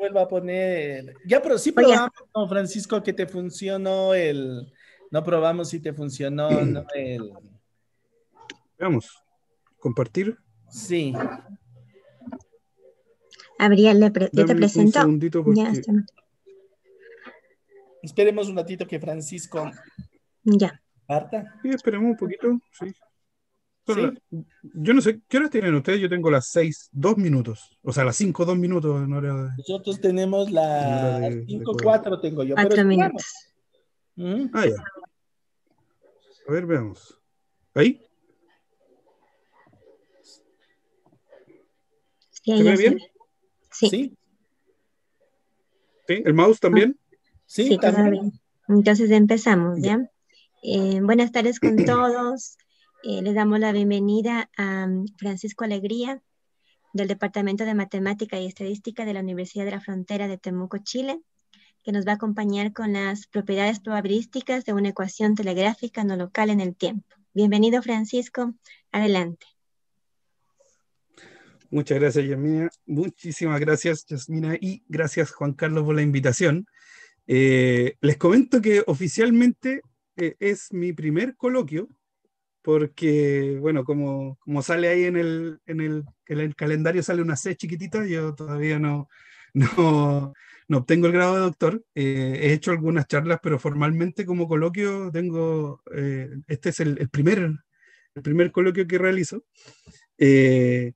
vuelvo a poner. Ya, pero sí probamos, Francisco, que te funcionó el. No probamos si te funcionó el. Veamos. ¿Compartir? Sí. Gabriel le te presento. ya, este Esperemos un ratito que Francisco. Ya. ¿Parta? Sí, esperemos un poquito, sí. ¿Sí? Yo no sé, ¿qué horas tienen ustedes? Yo tengo las 6, 2 minutos. O sea, las 5, 2 minutos en hora de... Nosotros tenemos las 5, 4 tengo yo. 4 minutos. ¿Mm? Ah, ya. A ver, veamos. ¿Ahí? Sí, ¿Se ve bien? Sí. sí. ¿Sí? ¿El mouse también? Ah, sí, sí también. Entonces empezamos, ¿ya? Eh, buenas tardes con todos les eh, le damos la bienvenida a um, Francisco Alegría del Departamento de Matemática y Estadística de la Universidad de la Frontera de Temuco, Chile, que nos va a acompañar con las propiedades probabilísticas de una ecuación telegráfica no local en el tiempo. Bienvenido, Francisco. Adelante. Muchas gracias, Yasmina. Muchísimas gracias, Yasmina, y gracias, Juan Carlos, por la invitación. Eh, les comento que oficialmente eh, es mi primer coloquio porque, bueno, como, como sale ahí en el, en, el, en el, calendario, sale una C chiquitita, yo todavía no, no, no obtengo el grado de doctor. Eh, he hecho algunas charlas, pero formalmente como coloquio tengo, eh, este es el, el, primer, el primer coloquio que realizo. Eh,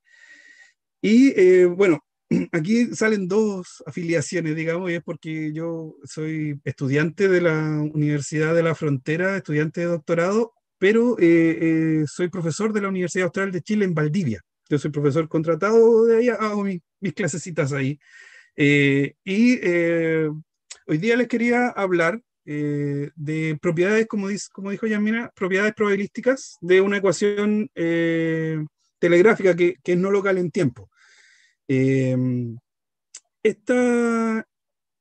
y bueno, aquí salen dos afiliaciones, digamos, y es porque yo soy estudiante de la Universidad de la Frontera, estudiante de doctorado, pero eh, eh, soy profesor de la Universidad Austral de Chile en Valdivia. Yo soy profesor contratado de ahí, hago mis, clasecitas ahí. Eh, y hoy día les quería hablar de propiedades, como, dijo Yamina, propiedades probabilísticas de una ecuación telegráfica que, que, es no local en tiempo. Esta,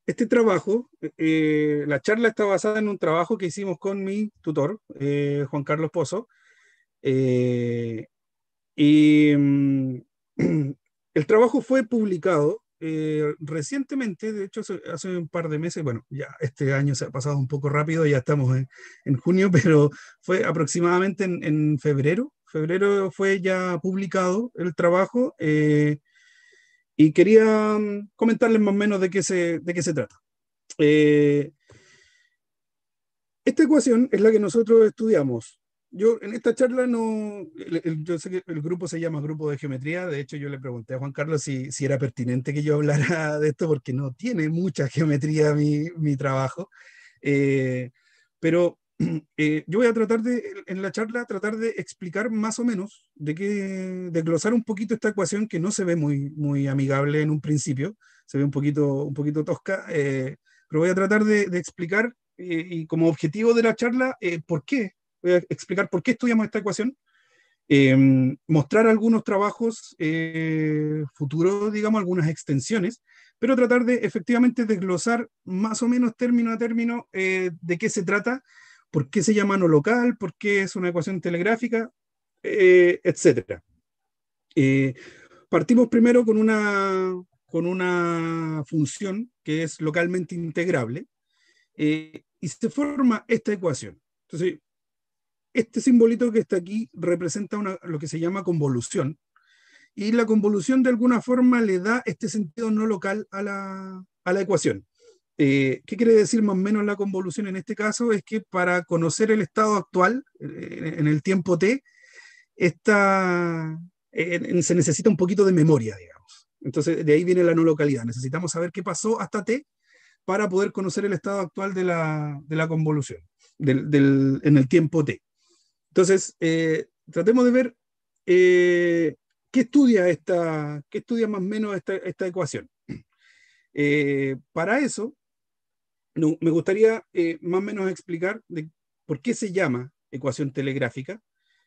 este trabajo, eh, la charla está basada en un trabajo que hicimos con mi tutor, eh, Juan Carlos Pozo. Eh, y mm, el trabajo fue publicado recientemente, de hecho hace, un par de meses, bueno, ya este año se ha pasado un poco rápido, ya estamos en, junio, pero fue aproximadamente en, en, febrero. Febrero fue ya publicado el trabajo. Y quería mm, comentarles más o menos de qué se, de qué se trata. Eh, esta ecuación es la que nosotros estudiamos. Yo en esta charla no, el, yo sé que el grupo se llama Grupo de Geometría, de hecho yo le pregunté a Juan Carlos si, si era pertinente que yo hablara de esto porque no tiene mucha geometría mi, mi trabajo, eh, pero Eh, yo voy a tratar de, en la charla, tratar de explicar más o menos, de que desglosar un poquito esta ecuación que no se ve muy, muy amigable en un principio, se ve un poquito, un poquito tosca, eh, pero voy a tratar de, explicar eh, y como objetivo de la charla, por qué, voy a explicar por qué estudiamos esta ecuación, em, mostrar algunos trabajos futuros, digamos, algunas extensiones, pero tratar de efectivamente desglosar más o menos término a término de qué se trata por qué se llama no local, por qué es una ecuación telegráfica, eh, etcétera. Eh, partimos primero con una, con una función que es localmente integrable eh, y se forma esta ecuación. Entonces, este simbolito que está aquí representa lo que se llama convolución y la convolución de alguna forma le da este sentido no local a la, a la ecuación. Eh, ¿Qué quiere decir más o menos la convolución en este caso? Es que para conocer el estado actual en el tiempo t, se necesita un poquito de memoria, digamos. Entonces, de ahí viene la no localidad. Necesitamos saber qué pasó hasta t para poder conocer el estado actual de la, convolución en el tiempo t. Entonces, eh, tratemos de ver eh, qué estudia esta, qué estudia más o menos esta, ecuación. para eso, me gustaría eh, más o menos explicar por qué se llama ecuación telegráfica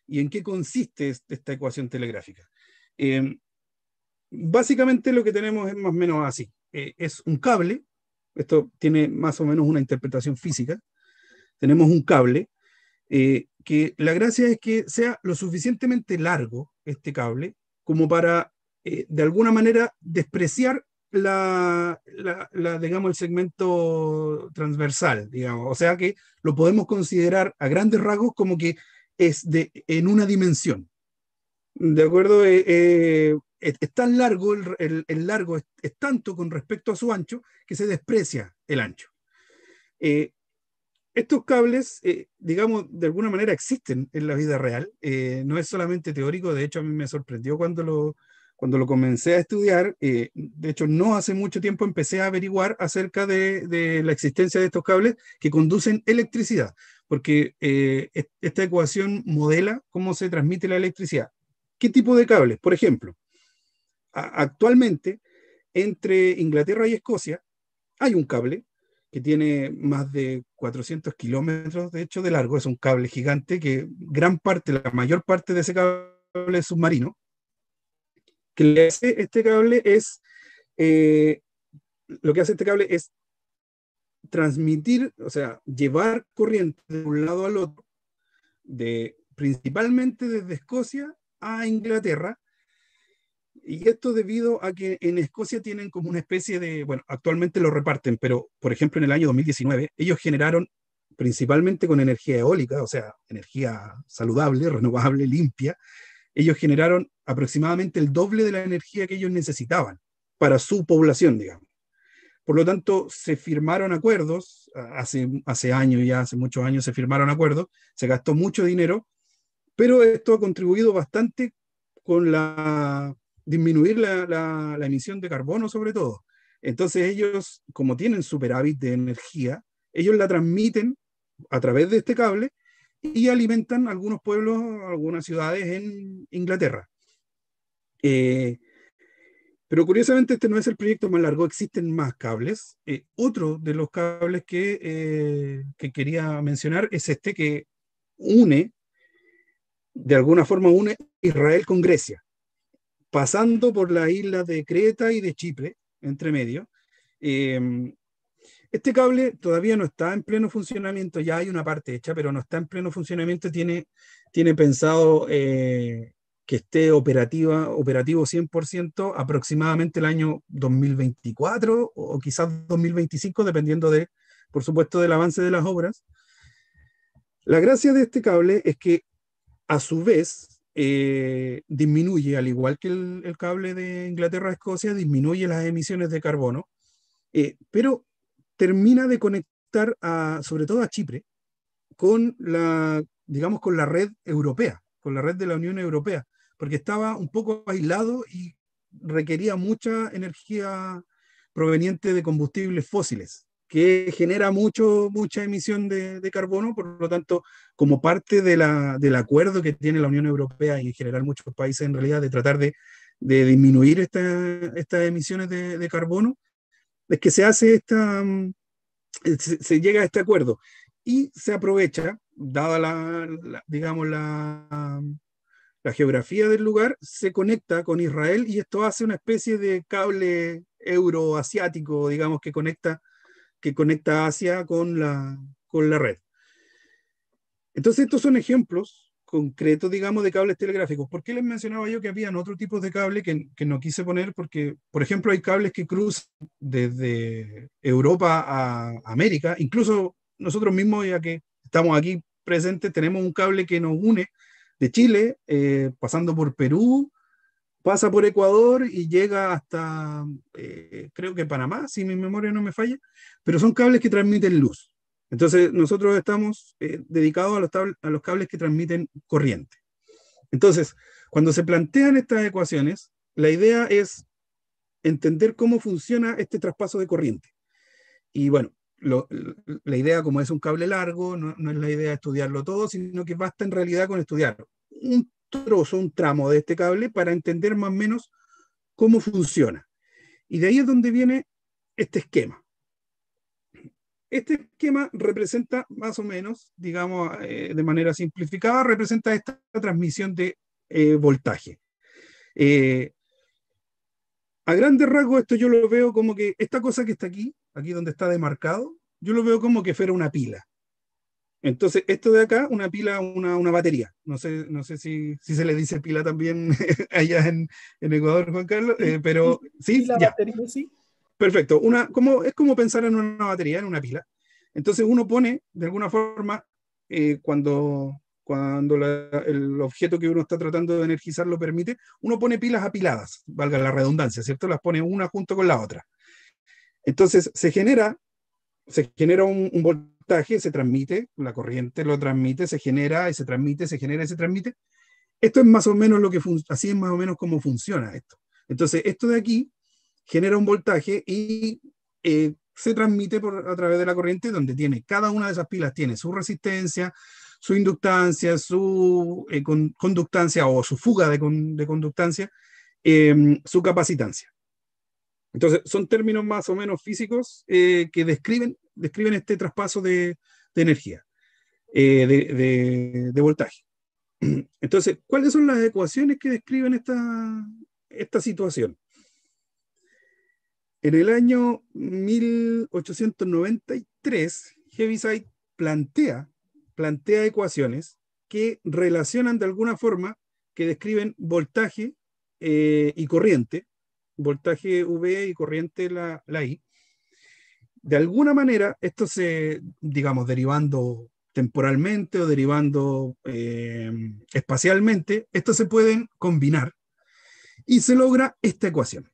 y en qué consiste esta ecuación telegráfica. Eh, básicamente lo que tenemos es más o menos así. Eh, es un cable, esto tiene más o menos una interpretación física, tenemos un cable que la gracia es que sea lo suficientemente largo este cable como para, de alguna manera, despreciar la, digamos, el segmento transversal, digamos. O sea que lo podemos considerar a grandes rasgos como que es de, en una dimensión. ¿De acuerdo? Eh, eh, es, tan largo, el, largo es, tanto con respecto a su ancho que se desprecia el ancho. Eh, estos cables, digamos, de alguna manera existen en la vida real. no es solamente teórico, de hecho a mí me sorprendió cuando lo, cuando lo comencé a estudiar, eh, de hecho no hace mucho tiempo empecé a averiguar acerca de, la existencia de estos cables que conducen electricidad, porque eh, esta ecuación modela cómo se transmite la electricidad. ¿Qué tipo de cables? Por ejemplo, actualmente entre Inglaterra y Escocia hay un cable que tiene más de 400 kilómetros, de hecho, de largo. Es un cable gigante que gran parte, la mayor parte de ese cable es submarino que este cable es, eh, lo que hace este cable es transmitir, o sea, llevar corriente de un lado al otro, de, principalmente desde Escocia a Inglaterra, y esto debido a que en Escocia tienen como una especie de, bueno, actualmente lo reparten, pero por ejemplo en el año 2019 ellos generaron principalmente con energía eólica, o sea, energía saludable, renovable, limpia, ellos generaron aproximadamente el doble de la energía que ellos necesitaban para su población, digamos. Por lo tanto, se firmaron acuerdos, hace, hace años, ya hace muchos años se firmaron acuerdos, se gastó mucho dinero, pero esto ha contribuido bastante con la disminuir la, la emisión de carbono sobre todo. Entonces ellos, como tienen superávit de energía, ellos la transmiten a través de este cable y alimentan algunos pueblos, algunas ciudades en Inglaterra. Eh, pero curiosamente este no es el proyecto más largo, existen más cables. Eh, otro de los cables eh, que, quería mencionar es este que une, de alguna forma une Israel con Grecia, pasando por la isla de Creta y de Chipre, entre medio, este cable todavía no está en pleno funcionamiento, ya hay una parte hecha, pero no está en pleno funcionamiento, tiene, tiene pensado eh, que esté operativa, operativo 100% aproximadamente el año 2024 o quizás 2025, dependiendo de, por supuesto, del avance de las obras. La gracia de este cable es que a su vez eh, disminuye, al igual que el, cable de Inglaterra-Escocia, disminuye las emisiones de carbono, eh, pero termina de conectar sobre todo a Chipre con la, digamos, con la red europea, con la red de la Unión Europea, porque estaba un poco aislado y requería mucha energía proveniente de combustibles fósiles, que genera mucho, mucha emisión de, carbono, por lo tanto, como parte del acuerdo que tiene la Unión Europea y en general muchos países en realidad de tratar de, disminuir estas emisiones de carbono, es que se hace esta, mm, eh, se, llega a este acuerdo y se aprovecha, dada la, digamos, la, la geografía del lugar, se conecta con Israel y esto hace una especie de cable euroasiático, digamos, que conecta, que conecta Asia con la, con la red. Entonces, estos son ejemplos concreto, digamos, de cables telegráficos. ¿Por qué les mencionaba yo que habían otro tipo de cable que, no quise poner? Porque, por ejemplo, hay cables que cruzan desde Europa a América. Incluso nosotros mismos, ya que estamos aquí presentes, tenemos un cable que nos une de Chile, eh, pasando por Perú, pasa por Ecuador y llega hasta, eh, creo que Panamá, si mi memoria no me falla, pero son cables que transmiten luz. Entonces, nosotros estamos eh, dedicados a los, a los, cables que transmiten corriente. Entonces, cuando se plantean estas ecuaciones, la idea es entender cómo funciona este traspaso de corriente. Y bueno, la idea, como es un cable largo, no, no es la idea de estudiarlo todo, sino que basta en realidad con estudiar un trozo, un tramo de este cable para entender más o menos cómo funciona. Y de ahí es donde viene este esquema. Este esquema representa más o menos, digamos, eh, de manera simplificada, representa esta transmisión de eh, voltaje. Eh, a grandes rasgos, esto yo lo veo como que esta cosa que está aquí, aquí donde está demarcado, yo lo veo como que fuera una pila. Entonces, esto de acá, una pila, una, batería. No sé, no sé si, se le dice pila también allá en, en Ecuador, Juan Carlos, pero sí. La batería sí? Perfecto. Una, como, es como pensar en una batería, en una pila. Entonces uno pone, de alguna forma, eh, cuando, cuando el objeto que uno está tratando de energizar lo permite, uno pone pilas apiladas, valga la redundancia, ¿cierto? Las pone una junto con la otra. Entonces se genera, se genera un, voltaje, se transmite, la corriente lo transmite, se genera y se transmite, se genera y se transmite. Esto es más o menos lo que así es más o menos cómo funciona esto. Entonces esto de aquí genera un voltaje y eh, se transmite por, a través de la corriente donde tiene cada una de esas pilas tiene su resistencia, su inductancia, su eh, conductancia o su fuga de, conductancia, em, su capacitancia. Entonces, son términos más o menos físicos eh, que describen, describen este traspaso de, energía, de, de voltaje. Entonces, ¿cuáles son las ecuaciones que describen esta, esta situación? En el año 1893, Heaviside plantea, ecuaciones que relacionan de alguna forma, que describen voltaje eh, y corriente, voltaje V y corriente la, I. De alguna manera, esto se, digamos, derivando temporalmente o derivando eh, espacialmente, esto se pueden combinar y se logra esta ecuación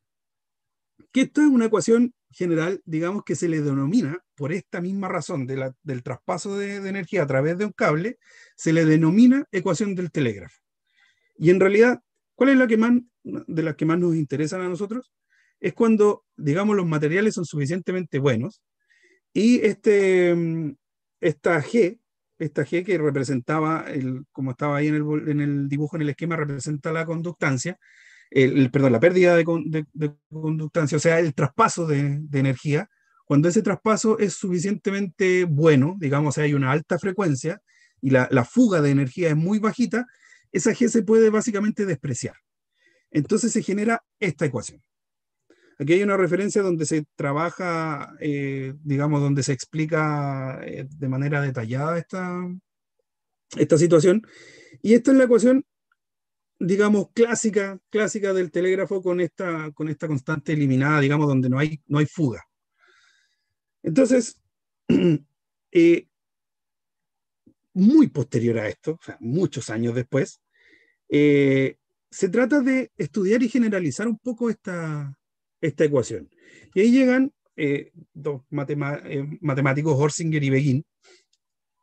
que esto es una ecuación general, digamos, que se le denomina, por esta misma razón del traspaso de, energía a través de un cable, se le denomina ecuación del telégrafo. Y en realidad, ¿cuál es la que más, de las que más nos interesan a nosotros? Es cuando, digamos, los materiales son suficientemente buenos y este, mm, esta G, esta G que representaba, el, como estaba ahí en el dibujo, en el esquema, representa la conductancia, perdón, la pérdida de, conductancia, o sea, el traspaso de, energía, cuando ese traspaso es suficientemente bueno, digamos, hay una alta frecuencia y la, fuga de energía es muy bajita, esa G se puede básicamente despreciar. Entonces se genera esta ecuación. Aquí hay una referencia donde se trabaja, eh, digamos, donde se explica eh, de manera detallada esta, esta situación. Y esta es la ecuación digamos, clásica, clásica del telégrafo con esta, con esta constante eliminada, digamos, donde no hay, no hay fuga. Entonces, eh, muy posterior a esto, muchos años después, eh, se trata de estudiar y generalizar un poco esta, esta ecuación. Y ahí llegan eh, dos matemáticos, Horsinger y Begin,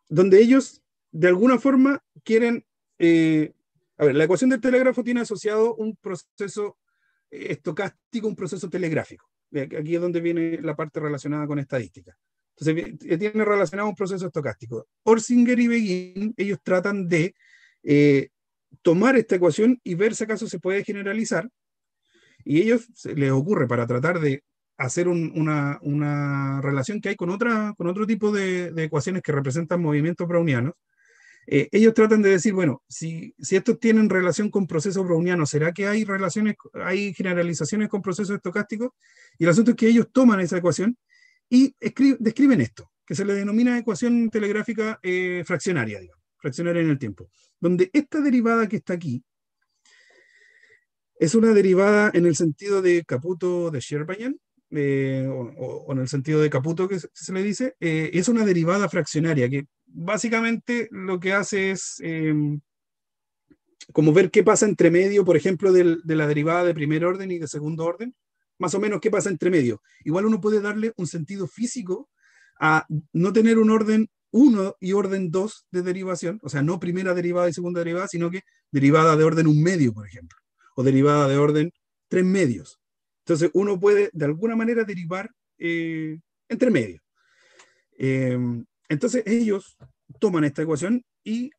donde ellos, de alguna forma, quieren a ver, la ecuación del telégrafo tiene asociado un proceso eh, estocástico, un proceso telegráfico. Eh, aquí es donde viene la parte relacionada con estadística. Entonces, eh, tiene relacionado un proceso estocástico. Orsinger y Begin, ellos tratan de tomar esta ecuación y ver si acaso se puede generalizar. Y a ellos les ocurre para tratar de hacer una, relación que hay con, otro tipo de, de ecuaciones que representan movimientos brownianos, eh, ellos tratan de decir, bueno, si, si estos tienen relación con procesos brownianos, ¿será que hay relaciones, hay generalizaciones con procesos estocásticos? Y el asunto es que ellos toman esa ecuación y describen esto, que se le denomina ecuación telegráfica eh, fraccionaria, digamos, fraccionaria en el tiempo, donde esta derivada que está aquí es una derivada en el sentido de Caputo de Sherbayan, eh, o, en el sentido de caputo que se, le dice, eh, es una derivada fraccionaria que básicamente lo que hace es em, como ver qué pasa entre medio, por ejemplo, de la derivada de primer orden y de segundo orden, más o menos qué pasa entre medio. Igual uno puede darle un sentido físico a no tener un orden 1 y orden 2 de derivación, o sea, no primera derivada y segunda derivada, sino que derivada de orden un medio, por ejemplo, o derivada de orden tres medios entonces uno puede de alguna manera derivar eh, entre medio. Em, entonces ellos toman esta ecuación y,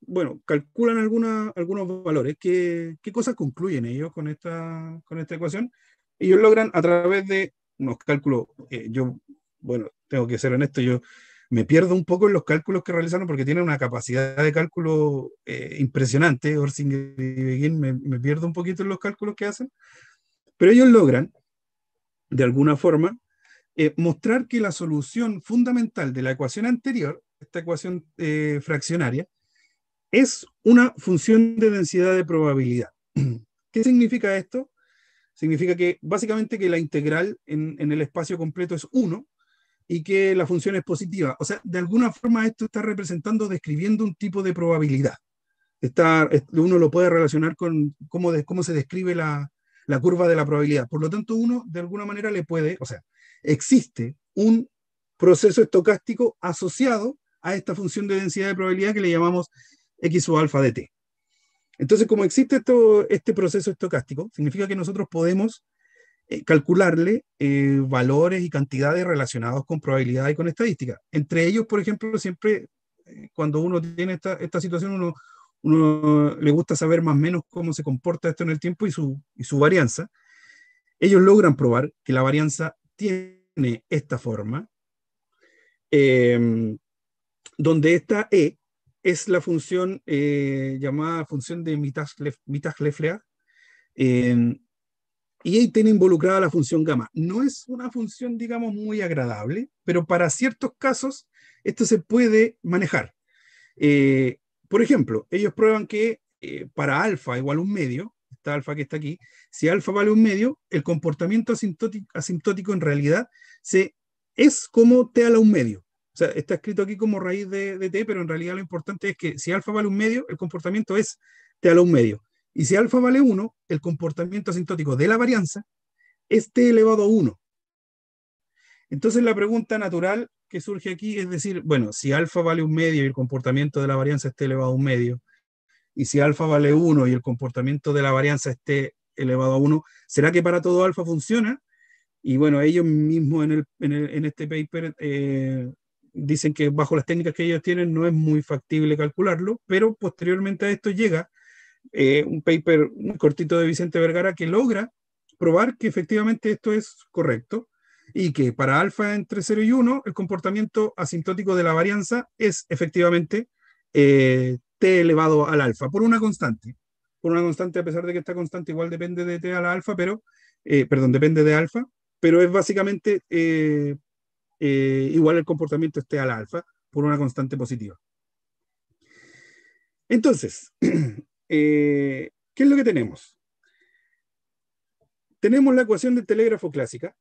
bueno, calculan algunos valores. ¿Qué, ¿Qué, cosas concluyen ellos con esta, con esta ecuación? Ellos logran a través de unos cálculos, eh, yo, bueno, tengo que ser honesto, yo me pierdo un poco en los cálculos que realizaron porque tienen una capacidad de cálculo eh, impresionante. Orsinger y Begin me, me, pierdo un poquito en los cálculos que hacen, pero ellos logran, de alguna forma, eh, mostrar que la solución fundamental de la ecuación anterior, esta ecuación eh, fraccionaria, es una función de densidad de probabilidad. ¿Qué significa esto? Significa que básicamente que la integral en, el espacio completo es 1 y que la función es positiva. O sea, de alguna forma esto está representando, describiendo un tipo de probabilidad. Está, uno lo puede relacionar con cómo se describe la, la curva de la probabilidad. Por lo tanto, uno de alguna manera le puede, o sea, existe un proceso estocástico asociado a esta función de densidad de probabilidad que le llamamos x o alfa de t. Entonces, como existe este proceso estocástico, significa que nosotros podemos eh, calcularle eh, valores y cantidades relacionados con probabilidad y con estadística. Entre ellos, por ejemplo, siempre eh, cuando uno tiene esta, esta situación, uno, uno le gusta saber más o menos cómo se comporta esto en el tiempo y su, varianza, ellos logran probar que la varianza tiene esta forma, em, donde esta E es la función eh, llamada función de mitad leffler em, y ahí tiene involucrada la función gamma. No es una función, digamos, muy agradable, pero para ciertos casos esto se puede manejar. Eh, por ejemplo, ellos prueban que eh, para alfa igual un medio, esta alfa que está aquí, si alfa vale un medio, el comportamiento asintótico, en realidad se, es como t a la un medio. O sea, está escrito aquí como raíz de, de t, pero en realidad lo importante es que si alfa vale un medio, el comportamiento es t a la un medio. Y si alfa vale 1, el comportamiento asintótico de la varianza es t elevado a 1. Entonces la pregunta natural que surge aquí es decir, bueno, si alfa vale un medio y el comportamiento de la varianza esté elevado a un medio, y si alfa vale uno y el comportamiento de la varianza esté elevado a uno, ¿será que para todo alfa funciona? Y bueno, ellos mismos en, este paper eh, dicen que bajo las técnicas que ellos tienen no es muy factible calcularlo, pero posteriormente a esto llega eh, un paper cortito de Vicente Vergara que logra probar que efectivamente esto es correcto y que para alfa entre 0 y 1 el comportamiento asintótico de la varianza es efectivamente eh, t elevado al alfa por una constante. Por una constante, a pesar de que esta constante igual depende de t a la alfa, pero, eh, perdón, depende de alfa, pero es básicamente eh, igual el comportamiento es t a la alfa por una constante positiva. Entonces, ¿qué es lo que tenemos? Tenemos la ecuación del telégrafo clásica,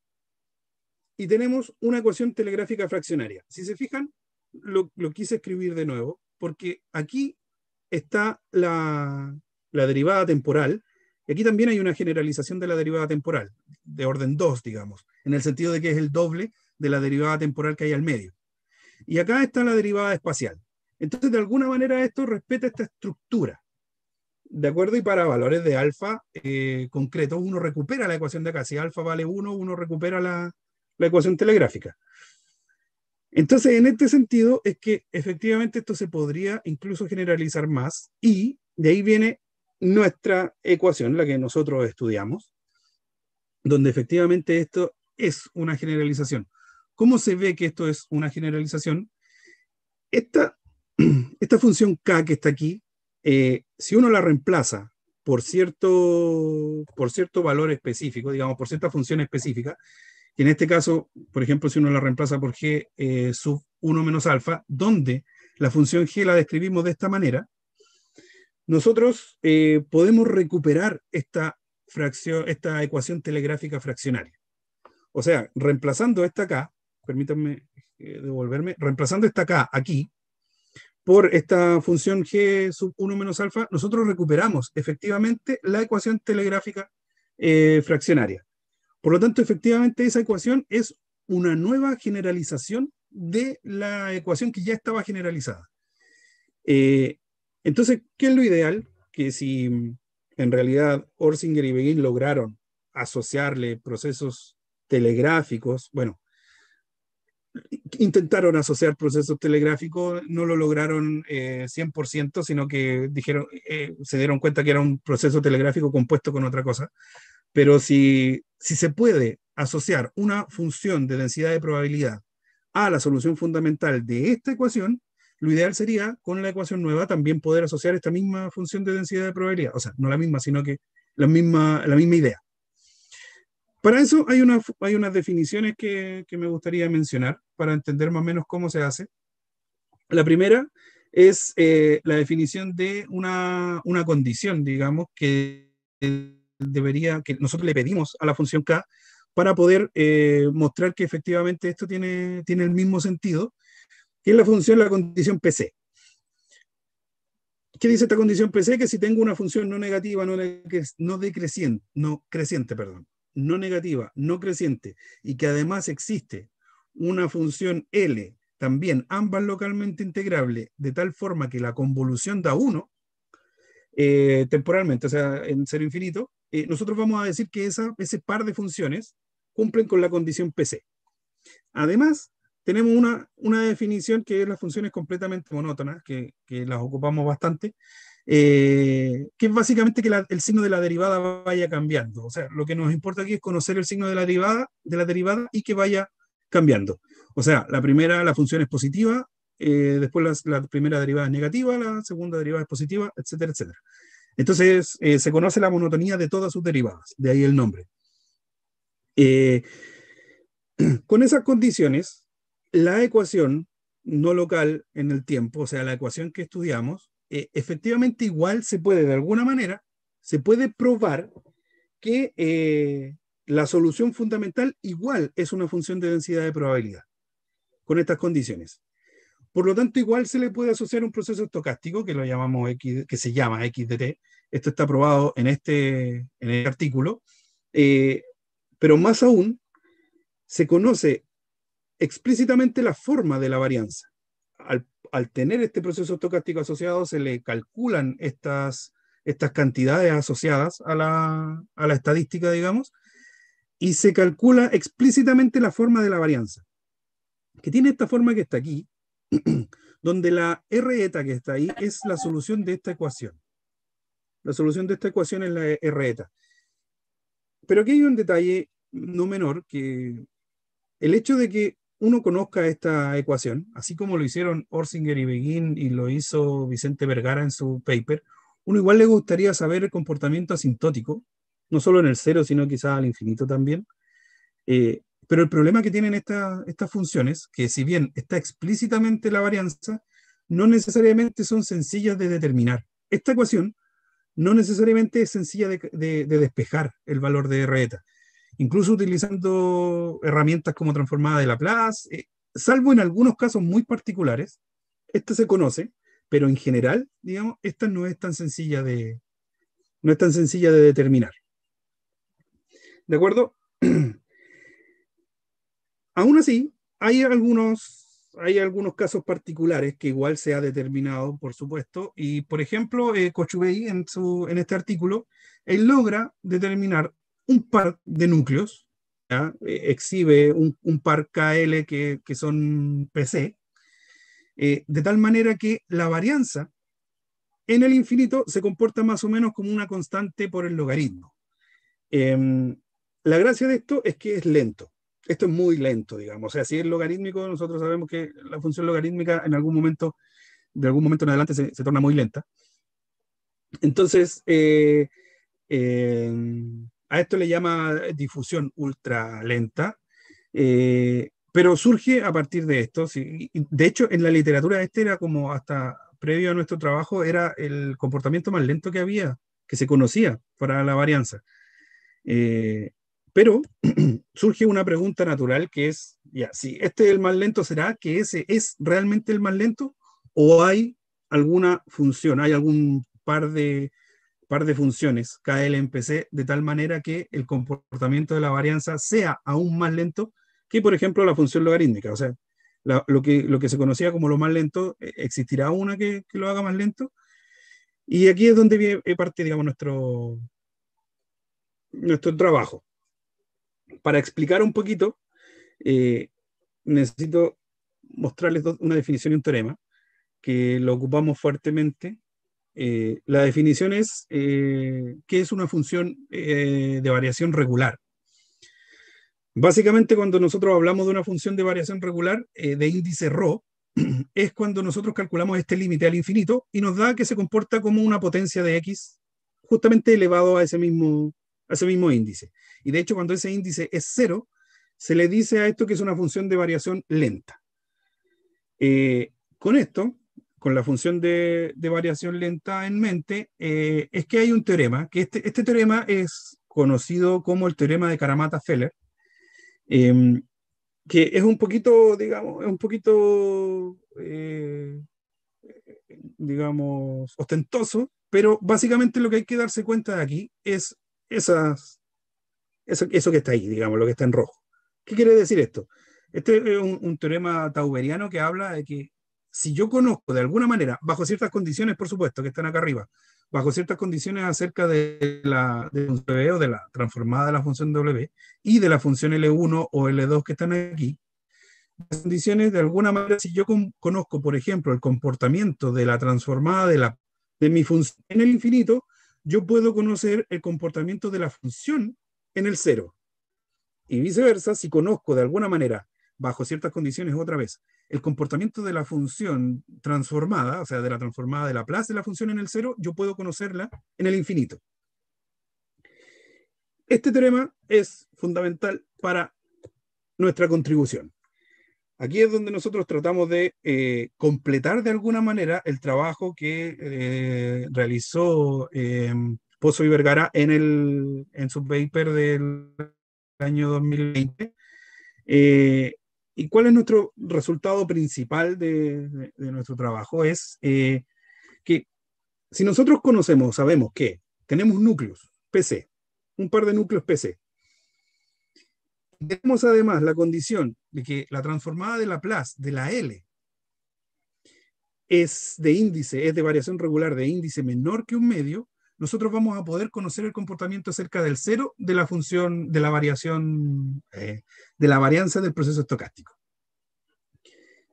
y tenemos una ecuación telegráfica fraccionaria. Si se fijan, lo, quise escribir de nuevo, porque aquí está la, derivada temporal, y aquí también hay una generalización de la derivada temporal, de orden 2, digamos, en el sentido de que es el doble de la derivada temporal que hay al medio. Y acá está la derivada espacial. Entonces, de alguna manera, esto respeta esta estructura. ¿De acuerdo? Y para valores de alfa concreto, eh, concretos, uno recupera la ecuación de acá. Si alfa vale 1, uno recupera la, la ecuación telegráfica. Entonces, en este sentido, es que efectivamente esto se podría incluso generalizar más y de ahí viene nuestra ecuación, la que nosotros estudiamos, donde efectivamente esto es una generalización. ¿Cómo se ve que esto es una generalización? Esta, función k que está aquí, eh, si uno la reemplaza por cierto, por cierto valor específico, digamos, por cierta función específica, en este caso, por ejemplo, si uno la reemplaza por g eh, sub 1 menos alfa, donde la función g la describimos de esta manera, nosotros eh, podemos recuperar esta, fracción, esta ecuación telegráfica fraccionaria. O sea, reemplazando esta acá, permítanme eh, devolverme, reemplazando esta acá, aquí, por esta función g sub 1 menos alfa, nosotros recuperamos efectivamente la ecuación telegráfica fraccionaria. Por lo tanto, efectivamente, esa ecuación es una nueva generalización de la ecuación que ya estaba generalizada. Eh, entonces, ¿qué es lo ideal? Que si mm, en realidad Orsinger y Begin lograron asociarle procesos telegráficos, bueno, intentaron asociar procesos telegráficos, no lo lograron 100%, eh, sino que dijeron, eh, se dieron cuenta que era un proceso telegráfico compuesto con otra cosa. Pero si si se puede asociar una función de densidad de probabilidad a la solución fundamental de esta ecuación, lo ideal sería con la ecuación nueva también poder asociar esta misma función de densidad de probabilidad, o sea, no la misma, sino que la misma, la misma idea. Para eso hay, hay unas definiciones que, me gustaría mencionar para entender más o menos cómo se hace. La primera es eh, la definición de una, una condición, digamos, que debería, que nosotros le pedimos a la función K para poder eh, mostrar que efectivamente esto tiene, tiene el mismo sentido, que es la función la condición PC. ¿Qué dice esta condición PC? Que si tengo una función no negativa, no, no decreciente, no creciente, perdón, no negativa, no creciente, y que además existe una función L, también ambas localmente integrable, de tal forma que la convolución da 1 eh, temporalmente, o sea, en cero infinito, eh, nosotros vamos a decir que ese par de funciones cumplen con la condición PC. Además, tenemos una, definición que es las funciones completamente monótonas, que, las ocupamos bastante, eh, que es básicamente que el signo de la derivada vaya cambiando. O sea, lo que nos importa aquí es conocer el signo de la derivada, de la derivada y que vaya cambiando. O sea, la primera, la función es positiva, eh, después la primera derivada es negativa, la segunda derivada es positiva, etcétera, etcétera. Entonces, eh, se conoce la monotonía de todas sus derivadas, de ahí el nombre. Eh, con esas condiciones, la ecuación no local en el tiempo, o sea, la ecuación que estudiamos, eh, efectivamente igual se puede, de alguna manera, se puede probar que la solución fundamental igual es una función de densidad de probabilidad, con estas condiciones. Por lo tanto, igual se le puede asociar un proceso estocástico que, lo llamamos X, que se llama XDT. Esto está probado en este, en el este artículo. Eh, pero más aún, se conoce explícitamente la forma de la varianza. Al, al tener este proceso estocástico asociado, se le calculan estas, estas cantidades asociadas a la, a la estadística, digamos, y se calcula explícitamente la forma de la varianza, que tiene esta forma que está aquí, donde la R eta que está ahí es la solución de esta ecuación. La solución de esta ecuación es la R eta. Pero aquí hay un detalle no menor, que el hecho de que uno conozca esta ecuación, así como lo hicieron Orsinger y Beguin y lo hizo Vicente Vergara en su paper, uno igual le gustaría saber el comportamiento asintótico, no solo en el cero, sino quizás al infinito también. Eh, pero el problema que tienen estas funciones, que si bien está explícitamente la varianza, no necesariamente son sencillas de determinar. Esta ecuación no necesariamente es sencilla de, despejar el valor de R Incluso utilizando herramientas como transformada de Laplace, eh, salvo en algunos casos muy particulares, esta se conoce, pero en general, digamos, esta no es tan sencilla de, no es tan sencilla de determinar. ¿De acuerdo? Aún así, hay algunos, hay algunos casos particulares que igual se ha determinado, por supuesto, y por ejemplo, eh, en, su, en este artículo, él logra determinar un par de núcleos, eh, exhibe un, par KL que, que son PC, eh, de tal manera que la varianza en el infinito se comporta más o menos como una constante por el logaritmo. Em, la gracia de esto es que es lento esto es muy lento, digamos. O sea, si es logarítmico, nosotros sabemos que la función logarítmica en algún momento, de algún momento en adelante, se, torna muy lenta. Entonces, eh, eh, a esto le llama difusión ultra lenta, eh, pero surge a partir de esto. Sí, de hecho, en la literatura este era como hasta previo a nuestro trabajo, era el comportamiento más lento que había, que se conocía para la varianza. Eh, pero surge una pregunta natural que es, ya, si este es el más lento, ¿será que ese es realmente el más lento? ¿O hay alguna función, hay algún par de, par de funciones KLMPC de tal manera que el comportamiento de la varianza sea aún más lento que, por ejemplo, la función logarítmica? O sea, lo, que, lo que se conocía como lo más lento, eh, ¿existirá una que, lo haga más lento? Y aquí es donde viene eh, parte, digamos, nuestro, nuestro trabajo para explicar un poquito, eh, necesito mostrarles una definición y un teorema que lo ocupamos fuertemente. Eh, la definición es eh, qué es una función de variación regular. Básicamente, cuando nosotros hablamos de una función de variación regular de índice ρ, es cuando nosotros calculamos este límite al infinito y nos da que se comporta como una potencia de x justamente elevado a a ese mismo índice. Y de hecho, cuando ese índice es cero, se le dice a esto que es una función de variación lenta. Eh, con esto, con la función de, variación lenta en mente, eh, es que hay un teorema, que este, este, teorema es conocido como el teorema de Karamata-Feller, em, que es un poquito, digamos, es un poquito, eh, digamos, ostentoso, pero básicamente lo que hay que darse cuenta de aquí es esas eso, que está ahí, digamos, lo que está en rojo. ¿Qué quiere decir esto? Este es un, teorema tauberiano que habla de que si yo conozco de alguna manera, bajo ciertas condiciones, por supuesto, que están acá arriba, bajo ciertas condiciones acerca de la de la transformada de la función W y de la función L1 o L2 que están aquí, las condiciones de alguna manera, si yo conozco, por ejemplo, el comportamiento de la transformada de, la, de mi función en el infinito, yo puedo conocer el comportamiento de la función en el cero. Y viceversa, si conozco de alguna manera, bajo ciertas condiciones otra vez, el comportamiento de la función transformada, o sea, de la transformada de la plaza de la función en el cero, yo puedo conocerla en el infinito. Este teorema es fundamental para nuestra contribución. Aquí es donde nosotros tratamos de eh, completar de alguna manera el trabajo que eh, realizó eh, Pozo y Vergara en, el, en su paper del año 2020. Eh, ¿Y cuál es nuestro resultado principal de, nuestro trabajo? Es eh, que si nosotros conocemos, sabemos que tenemos núcleos PC, un par de núcleos PC, tenemos además la condición de que la transformada de Laplace de la L es de índice, es de variación regular de índice menor que un medio, nosotros vamos a poder conocer el comportamiento cerca del cero de la función de la variación, eh, de la varianza del proceso estocástico.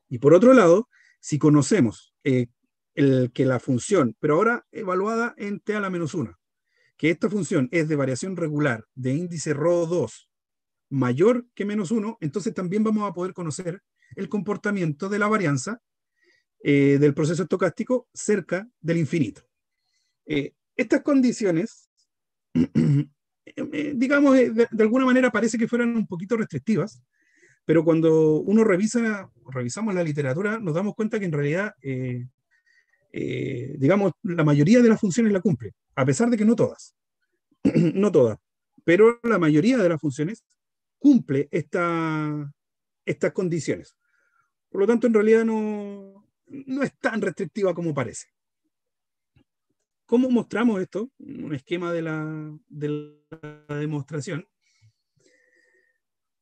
Y por otro lado, si conocemos eh, el, que la función, pero ahora evaluada en t a la menos 1, que esta función es de variación regular de índice rho 2 mayor que menos 1, entonces también vamos a poder conocer el comportamiento de la varianza eh, del proceso estocástico cerca del infinito estas condiciones, eh, digamos, eh, de, alguna manera parece que fueran un poquito restrictivas, pero cuando uno revisa, revisamos la literatura, nos damos cuenta que en realidad, eh, digamos, la mayoría de las funciones la cumple, a pesar de que no todas, no todas, pero la mayoría de las funciones cumple estas condiciones. Por lo tanto, en realidad no, no es tan restrictiva como parece. ¿Cómo mostramos esto? Un esquema de la, demostración.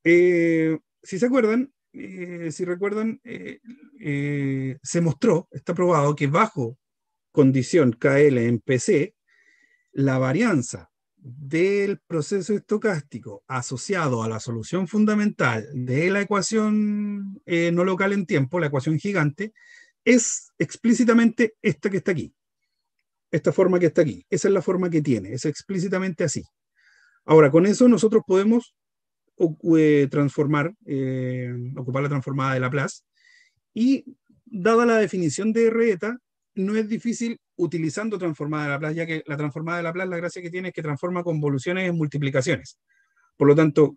Eh, si se acuerdan, eh, si recuerdan, eh, se mostró, está probado que bajo condición KL en PC, la varianza del proceso estocástico asociado a la solución fundamental de la ecuación no local en tiempo, la ecuación gigante, es explícitamente esta que está aquí esta forma que está aquí. Esa es la forma que tiene, es explícitamente así. Ahora, con eso nosotros podemos eh, transformar, eh, ocupar la transformada de Laplace. Y dada la definición de R no es difícil utilizando transformada de Laplace, ya que la transformada de Laplace, la gracia que tiene es que transforma convoluciones en multiplicaciones. Por lo tanto,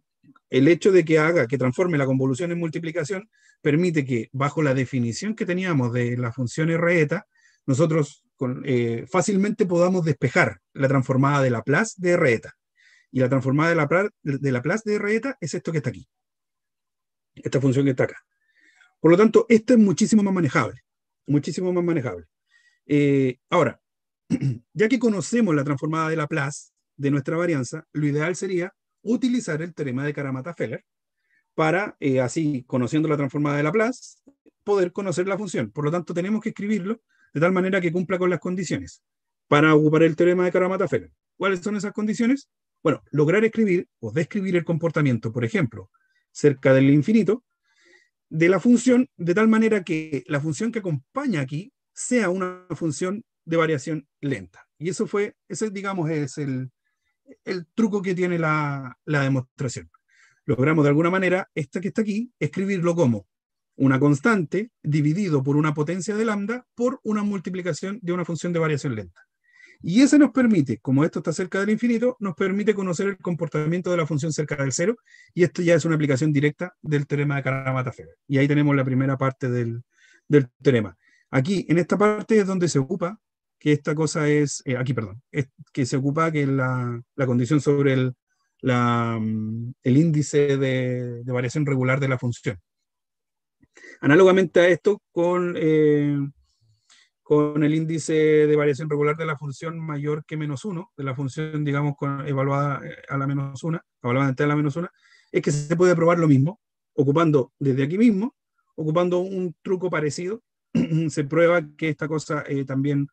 el hecho de que haga, que transforme la convolución en multiplicación, permite que, bajo la definición que teníamos de la función R eta, nosotros con, eh, fácilmente podamos despejar la transformada de Laplace de Reta. Y la transformada de Laplace de, Laplace de Reta es esto que está aquí. Esta función que está acá. Por lo tanto, esto es muchísimo más manejable. Muchísimo más manejable. Eh, ahora, ya que conocemos la transformada de Laplace de nuestra varianza, lo ideal sería utilizar el teorema de Karamata-Feller para, eh, así, conociendo la transformada de Laplace, poder conocer la función. Por lo tanto, tenemos que escribirlo de tal manera que cumpla con las condiciones para ocupar el teorema de Karamata-Feller. ¿Cuáles son esas condiciones? Bueno, lograr escribir o describir el comportamiento, por ejemplo, cerca del infinito, de la función, de tal manera que la función que acompaña aquí sea una función de variación lenta. Y eso fue, ese digamos es el, el truco que tiene la, la demostración. Logramos de alguna manera, esta que está aquí, escribirlo como una constante dividido por una potencia de lambda por una multiplicación de una función de variación lenta. Y eso nos permite, como esto está cerca del infinito, nos permite conocer el comportamiento de la función cerca del cero, y esto ya es una aplicación directa del teorema de Karamata-Feber. Y ahí tenemos la primera parte del, teorema. Aquí, en esta parte es donde se ocupa que esta cosa es, eh, aquí, perdón, es, que se ocupa que la, la condición sobre el, mm, el índice de variación regular de la función. Análogamente a esto, con, eh, con el índice de variación regular de la función mayor que menos uno de la función, digamos, con, evaluada eh, a la menos 1, evaluada la menos 1, es que se puede probar lo mismo, ocupando desde aquí mismo, ocupando un truco parecido, se prueba que esta cosa eh, también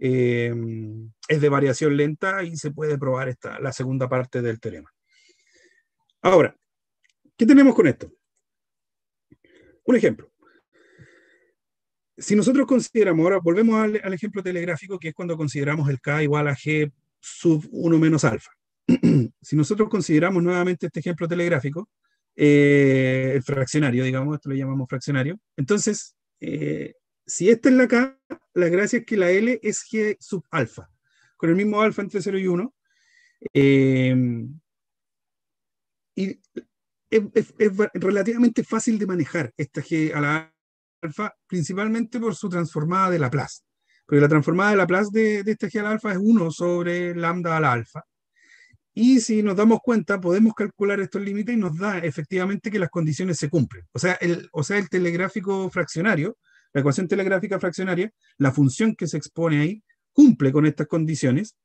es de variación lenta y se puede probar esta, la segunda parte del teorema. Ahora, ¿qué tenemos con esto? Un ejemplo. Si nosotros consideramos, ahora volvemos al, ejemplo telegráfico, que es cuando consideramos el K igual a G sub 1 menos alfa. si nosotros consideramos nuevamente este ejemplo telegráfico, eh, el fraccionario, digamos, esto lo llamamos fraccionario, entonces, eh, si esta es la K, la gracia es que la L es G sub alfa, con el mismo alfa entre 0 y 1. Eh, y es, relativamente fácil de manejar esta G a la alfa, principalmente por su transformada de Laplace. Porque la transformada de Laplace de, de esta G a la alfa es 1 sobre lambda a la alfa. Y si nos damos cuenta, podemos calcular estos límites y nos da efectivamente que las condiciones se cumplen. O sea, o sea, el telegráfico fraccionario, la ecuación telegráfica fraccionaria, la función que se expone ahí, cumple con estas condiciones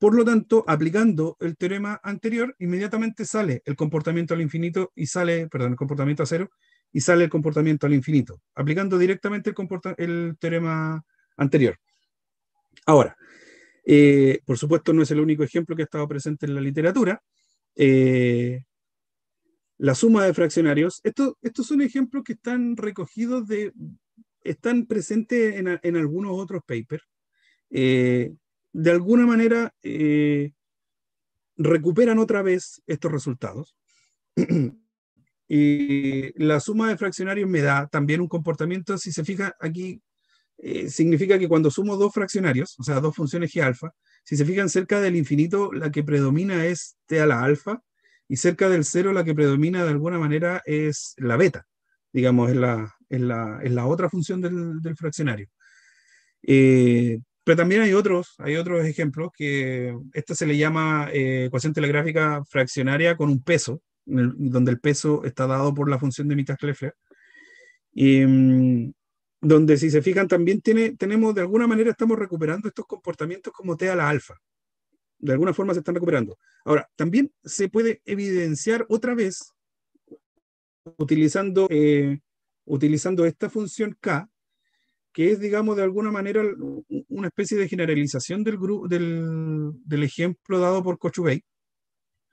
por lo tanto, aplicando el teorema anterior, inmediatamente sale el comportamiento al infinito y sale, perdón, el comportamiento a cero y sale el comportamiento al infinito, aplicando directamente el, teorema anterior. Ahora, eh, por supuesto no es el único ejemplo que ha estado presente en la literatura. Eh, la suma de fraccionarios, esto, estos son ejemplos que están recogidos de, están presentes en, algunos otros papers. Eh, de alguna manera eh, recuperan otra vez estos resultados. y la suma de fraccionarios me da también un comportamiento, si se fija aquí, eh, significa que cuando sumo dos fraccionarios, o sea, dos funciones g alfa, si se fijan cerca del infinito, la que predomina es t a la alfa, y cerca del cero la que predomina de alguna manera es la beta, digamos, es la, es la, otra función del, fraccionario. Eh, pero también hay otros, hay otros ejemplos que esta se le llama eh, ecuación telegráfica fraccionaria con un peso, donde el peso está dado por la función de Mittag-Leffler. Y, mm, donde si se fijan también tiene, tenemos, de alguna manera estamos recuperando estos comportamientos como T a la alfa. De alguna forma se están recuperando. Ahora, también se puede evidenciar otra vez utilizando, eh, utilizando esta función K que es, digamos, de alguna manera una especie de generalización del, del, del ejemplo dado por Cochubey,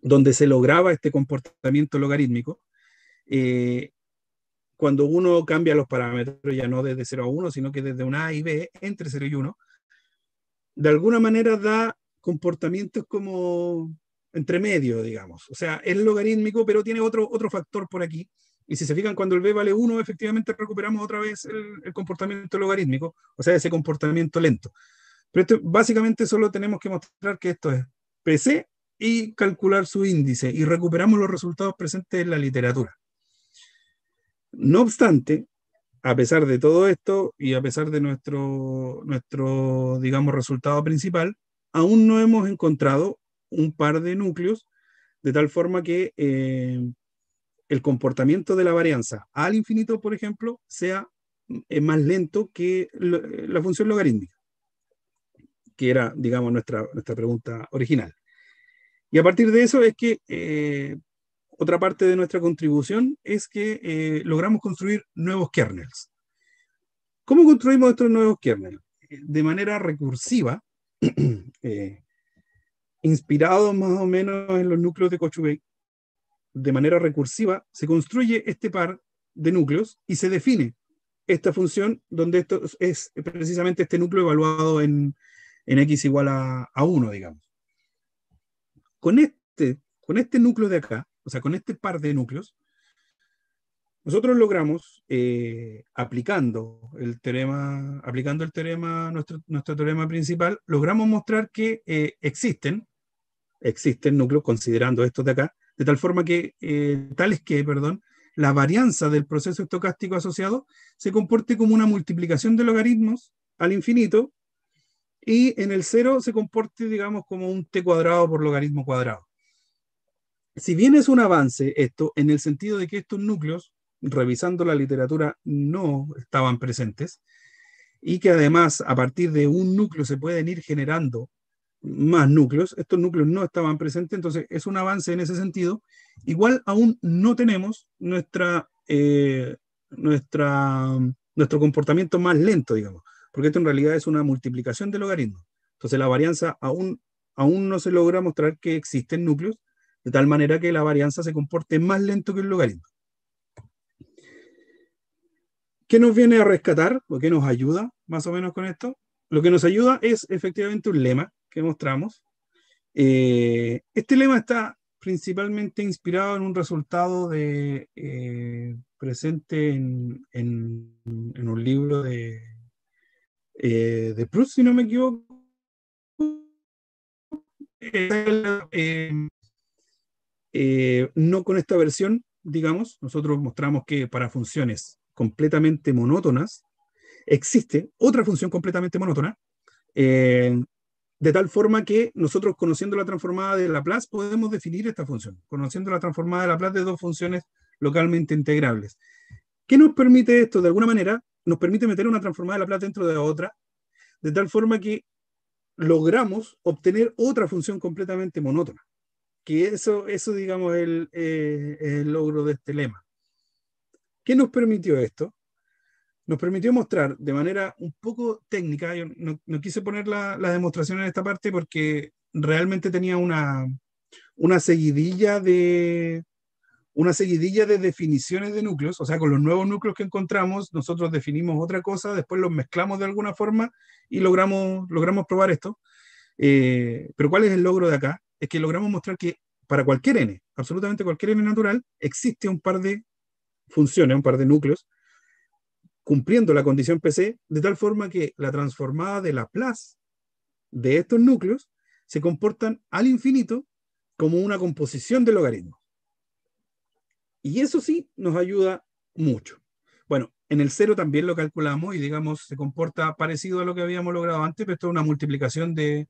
donde se lograba este comportamiento logarítmico. Eh, cuando uno cambia los parámetros, ya no desde 0 a 1, sino que desde un A y B, entre 0 y 1, de alguna manera da comportamientos como entre medio, digamos. O sea, es logarítmico, pero tiene otro, otro factor por aquí y si se fijan, cuando el b vale 1, efectivamente recuperamos otra vez el, comportamiento logarítmico, o sea, ese comportamiento lento. Pero básicamente solo tenemos que mostrar que esto es PC y calcular su índice y recuperamos los resultados presentes en la literatura. No obstante, a pesar de todo esto y a pesar de nuestro, nuestro, digamos, resultado principal, aún no hemos encontrado un par de núcleos de tal forma que eh, el comportamiento de la varianza al infinito, por ejemplo, sea eh, más lento que eh, la función logarítmica, que era, digamos, nuestra, nuestra pregunta original. Y a partir de eso es que eh, otra parte de nuestra contribución es que logramos construir nuevos kernels. ¿Cómo construimos estos nuevos kernels? De manera recursiva, inspirados más o menos en los núcleos de Cochrane de manera recursiva, se construye este par de núcleos y se define esta función donde esto es precisamente este núcleo evaluado en, x igual a, 1, digamos. Con este, con este núcleo de acá, o sea, con este par de núcleos, nosotros logramos, eh, aplicando el teorema, aplicando el teorema, nuestro, nuestro teorema principal, logramos mostrar que eh, existen, existen núcleos, considerando estos de acá, de tal forma que, eh, tal es que, perdón, la varianza del proceso estocástico asociado se comporte como una multiplicación de logaritmos al infinito y en el cero se comporte, digamos, como un t cuadrado por logaritmo cuadrado. Si bien es un avance esto, en el sentido de que estos núcleos, revisando la literatura, no estaban presentes, y que además a partir de un núcleo se pueden ir generando más núcleos. Estos núcleos no estaban presentes, entonces es un avance en ese sentido. Igual aún no tenemos nuestra, eh, nuestra, nuestro comportamiento más lento, digamos, porque esto en realidad es una multiplicación de logaritmos Entonces la varianza aún, aún no se logra mostrar que existen núcleos, de tal manera que la varianza se comporte más lento que el logaritmo. ¿Qué nos viene a rescatar? ¿O qué nos ayuda más o menos con esto? Lo que nos ayuda es efectivamente un lema, que mostramos. Eh, este lema está principalmente inspirado en un resultado de, eh, presente en, un libro de, eh, de Proust, si no me equivoco. no con esta versión, digamos, nosotros mostramos que para funciones completamente monótonas existe otra función completamente monótona, de tal forma que nosotros conociendo la transformada de Laplace podemos definir esta función, conociendo la transformada de Laplace de dos funciones localmente integrables. ¿Qué nos permite esto? De alguna manera nos permite meter una transformada de Laplace dentro de otra, de tal forma que logramos obtener otra función completamente monótona. Que eso, eso digamos, es el, eh, el logro de este lema. ¿Qué nos permitió esto? nos permitió mostrar de manera un poco técnica, yo no, quise poner la, demostración en esta parte porque realmente tenía una, una seguidilla de una seguidilla de definiciones de núcleos, o sea, con los nuevos núcleos que encontramos, nosotros definimos otra cosa, después los mezclamos de alguna forma y logramos, logramos probar esto. Eh, pero ¿cuál es el logro de acá? Es que logramos mostrar que para cualquier n, absolutamente cualquier n natural, existe un par de funciones, un par de núcleos cumpliendo la condición PC, de tal forma que la transformada de Laplace de estos núcleos se comportan al infinito como una composición de logaritmos. Y eso sí nos ayuda mucho. Bueno, en el cero también lo calculamos y digamos se comporta parecido a lo que habíamos logrado antes, pero esto es una multiplicación de,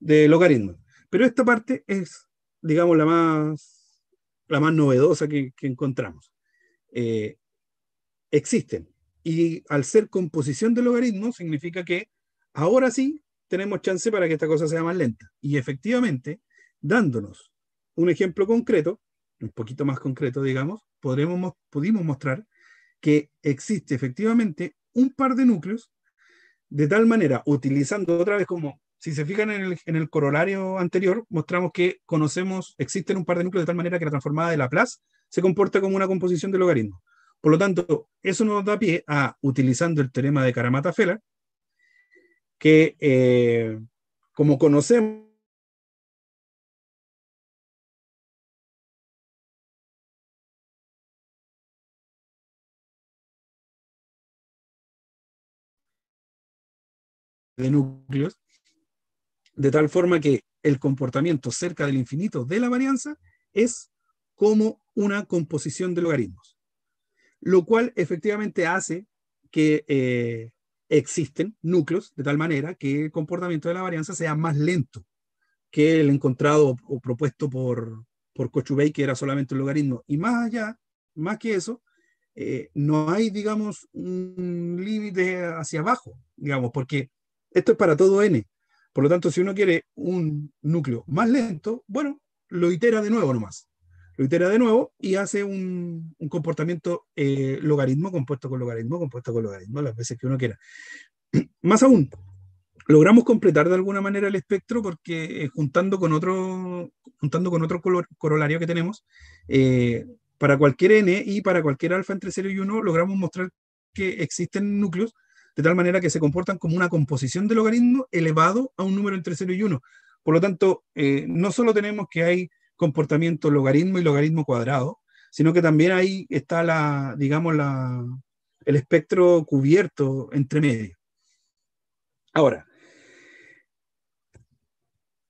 de logaritmos. Pero esta parte es, digamos, la más, la más novedosa que, encontramos. Eh, existen y al ser composición de logaritmo, significa que ahora sí tenemos chance para que esta cosa sea más lenta. Y efectivamente, dándonos un ejemplo concreto, un poquito más concreto, digamos, podremos, pudimos mostrar que existe efectivamente un par de núcleos, de tal manera, utilizando otra vez como, si se fijan en el, en el corolario anterior, mostramos que conocemos, existen un par de núcleos de tal manera que la transformada de Laplace se comporta como una composición de logaritmo. Por lo tanto, eso nos da pie a, utilizando el teorema de Karamata-Fela, que eh, como conocemos, de núcleos, de tal forma que el comportamiento cerca del infinito de la varianza es como una composición de logaritmos lo cual efectivamente hace que eh, existen núcleos de tal manera que el comportamiento de la varianza sea más lento que el encontrado o propuesto por, por que era solamente un logaritmo. Y más allá, más que eso, eh, no hay, digamos, un límite hacia abajo, digamos, porque esto es para todo n. Por lo tanto, si uno quiere un núcleo más lento, bueno, lo itera de nuevo nomás lo itera de nuevo y hace un, comportamiento eh, logaritmo compuesto con logaritmo, compuesto con logaritmo, las veces que uno quiera. Más aún, logramos completar de alguna manera el espectro porque eh, juntando con otro, juntando con otro corolario que tenemos, eh, para cualquier n y para cualquier alfa entre 0 y 1, logramos mostrar que existen núcleos de tal manera que se comportan como una composición de logaritmo elevado a un número entre 0 y 1. Por lo tanto, no solo tenemos que hay comportamiento logaritmo y logaritmo cuadrado, sino que también ahí está la, digamos, la, el espectro cubierto entre medio. Ahora,